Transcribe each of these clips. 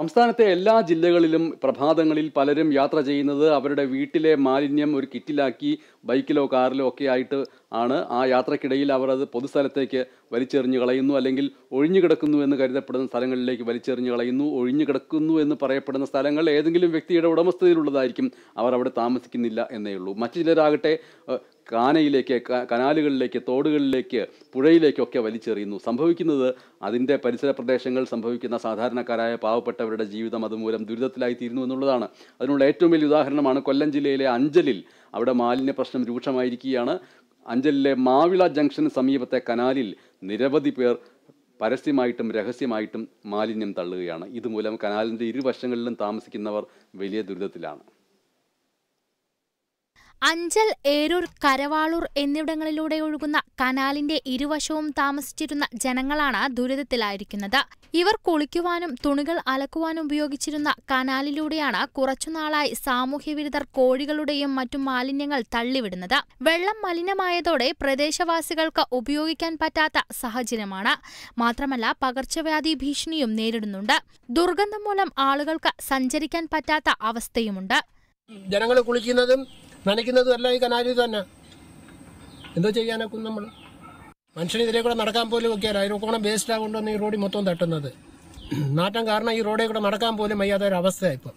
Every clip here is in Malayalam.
സംസ്ഥാനത്തെ എല്ലാ ജില്ലകളിലും പ്രഭാതങ്ങളിൽ പലരും യാത്ര ചെയ്യുന്നത് അവരുടെ വീട്ടിലെ മാലിന്യം ഒരു കിറ്റിലാക്കി ബൈക്കിലോ കാറിലോ ഒക്കെ ആയിട്ട് ആണ് ആ യാത്രക്കിടയിൽ അവർ അത് പൊതുസ്ഥലത്തേക്ക് വലിച്ചെറിഞ്ഞു കളയുന്നു അല്ലെങ്കിൽ ഒഴിഞ്ഞു കിടക്കുന്നു എന്ന് കരുതപ്പെടുന്ന സ്ഥലങ്ങളിലേക്ക് വലിച്ചെറിഞ്ഞു കളയുന്നു ഒഴിഞ്ഞു കിടക്കുന്നു എന്ന് പറയപ്പെടുന്ന സ്ഥലങ്ങൾ ഏതെങ്കിലും വ്യക്തിയുടെ ഉടമസ്ഥതയിലുള്ളതായിരിക്കും അവർ അവിടെ താമസിക്കുന്നില്ല എന്നേ ഉള്ളൂ മറ്റു ചിലരാകട്ടെ കാനയിലേക്ക് കനാലുകളിലേക്ക് തോടുകളിലേക്ക് പുഴയിലേക്കൊക്കെ വലിച്ചെറിയുന്നു സംഭവിക്കുന്നത് അതിൻ്റെ പരിസര പ്രദേശങ്ങൾ സംഭവിക്കുന്ന സാധാരണക്കാരായ പാവപ്പെട്ടവരുടെ ജീവിതം അതുമൂലം ദുരിതത്തിലായി തീരുന്നു എന്നുള്ളതാണ് അതിനുള്ള ഏറ്റവും വലിയ ഉദാഹരണമാണ് കൊല്ലം ജില്ലയിലെ അഞ്ചലിൽ അവിടെ മാലിന്യ പ്രശ്നം രൂക്ഷമായിരിക്കുകയാണ് അഞ്ചലിലെ മാവിള ജംഗ്ഷന് സമീപത്തെ കനാലിൽ നിരവധി പേർ പരസ്യമായിട്ടും രഹസ്യമായിട്ടും മാലിന്യം തള്ളുകയാണ് ഇതുമൂലം കനാലിൻ്റെ ഇരുവശങ്ങളിലും താമസിക്കുന്നവർ വലിയ ദുരിതത്തിലാണ് അഞ്ചൽ ഏരൂർ കരവാളൂർ എന്നിവിടങ്ങളിലൂടെ ഒഴുകുന്ന കനാലിന്റെ ഇരുവശവും താമസിച്ചിരുന്ന ജനങ്ങളാണ് ദുരിതത്തിലായിരിക്കുന്നത് ഇവർ കുളിക്കുവാനും തുണികൾ അലക്കുവാനും ഉപയോഗിച്ചിരുന്ന കനാലിലൂടെയാണ് കുറച്ചുനാളായി സാമൂഹ്യവിരുദ്ധർ കോഴികളുടെയും മറ്റു മാലിന്യങ്ങൾ തള്ളിവിടുന്നത് വെള്ളം മലിനമായതോടെ പ്രദേശവാസികൾക്ക് ഉപയോഗിക്കാൻ പറ്റാത്ത സാഹചര്യമാണ് മാത്രമല്ല പകർച്ചവ്യാധി ഭീഷണിയും നേരിടുന്നുണ്ട് ദുർഗന്ധം മൂലം ആളുകൾക്ക് സഞ്ചരിക്കാൻ പറ്റാത്ത അവസ്ഥയുമുണ്ട് ജനങ്ങൾ കുളിക്കുന്നതും നനയ്ക്കുന്നതും എല്ലാം ഈ കനാലിൽ തന്നെ എന്തോ ചെയ്യാനൊക്കെ നമ്മൾ മനുഷ്യന് ഇതിലേ കൂടെ നടക്കാൻ പോലും ഒക്കെയല്ല അതിനൊക്കെ വേസ്റ്റ് ആകൊണ്ടാണ് ഈ റോഡിൽ മൊത്തം തട്ടുന്നത് നാട്ടം കാരണം ഈ റോഡിൽ കൂടെ നടക്കാൻ പോലും വയ്യാത്ത ഒരു അവസ്ഥയാണ് ഇപ്പം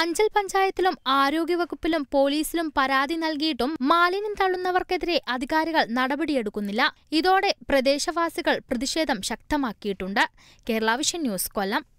അഞ്ചൽ പഞ്ചായത്തിലും ആരോഗ്യവകുപ്പിലും പോലീസിലും പരാതി നൽകിയിട്ടും മാലിന്യം തള്ളുന്നവർക്കെതിരെ അധികാരികൾ നടപടിയെടുക്കുന്നില്ല ഇതോടെ പ്രദേശവാസികൾ പ്രതിഷേധം ശക്തമാക്കിയിട്ടുണ്ട് കേരളാവിഷൻ ന്യൂസ് കൊല്ലം